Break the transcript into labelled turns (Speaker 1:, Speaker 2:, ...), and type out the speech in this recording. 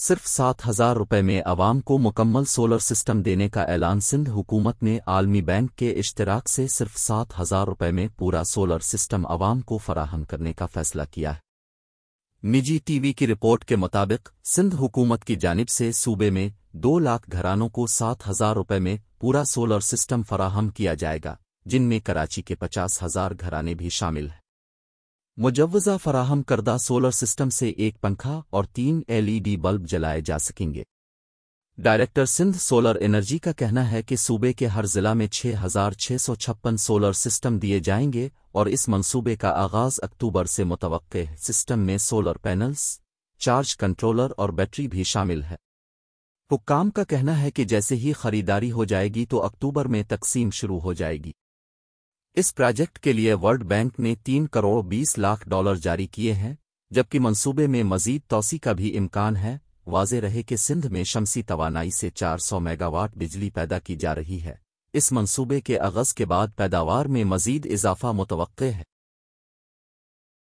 Speaker 1: सिर्फ सात हजार रुपये में अवाम को मुकम्मल सोलर सिस्टम देने का ऐलान सिंध हुकूमत ने आलमी बैंक के इश्तराक से सिर्फ सात हजार रुपये में पूरा सोलर सिस्टम अवाम को फराहम करने का फैसला किया है निजी टीवी की रिपोर्ट के मुताबिक सिंध हुकूमत की जानब से सूबे में दो लाख घरानों को सात हजार रुपये में पूरा सोलर सिस्टम फराहम किया जाएगा जिनमें कराची के पचास हजार घराने भी शामिल हैं मुजवजा फराहम करदा सोलर सिस्टम से एक पंखा और तीन एलईडी बल्ब जलाए जा सकेंगे डायरेक्टर सिंध सोलर एनर्जी का कहना है कि सूबे के हर जिला में छह हजार छह सौ छप्पन सोलर सिस्टम दिए जाएंगे और इस मंसूबे का आगाज अक्टूबर से मुतव सिस्टम में सोलर पैनल्स चार्ज कंट्रोलर और बैटरी भी शामिल है हुक्काम का कहना है कि जैसे ही खरीदारी हो जाएगी तो अक्टूबर में तकसीम शुरू हो जाएगी इस प्रोजेक्ट के लिए वर्ल्ड बैंक ने तीन करोड़ बीस लाख डॉलर जारी किए हैं जबकि मंसूबे में मजीद तोसी का भी इम्कान है वाजे रहे कि सिंध में शमसी तोानाई से 400 मेगावाट बिजली पैदा की जा रही है इस मंसूबे के आगज़ के बाद पैदावार में मजीद इजाफा मुतव है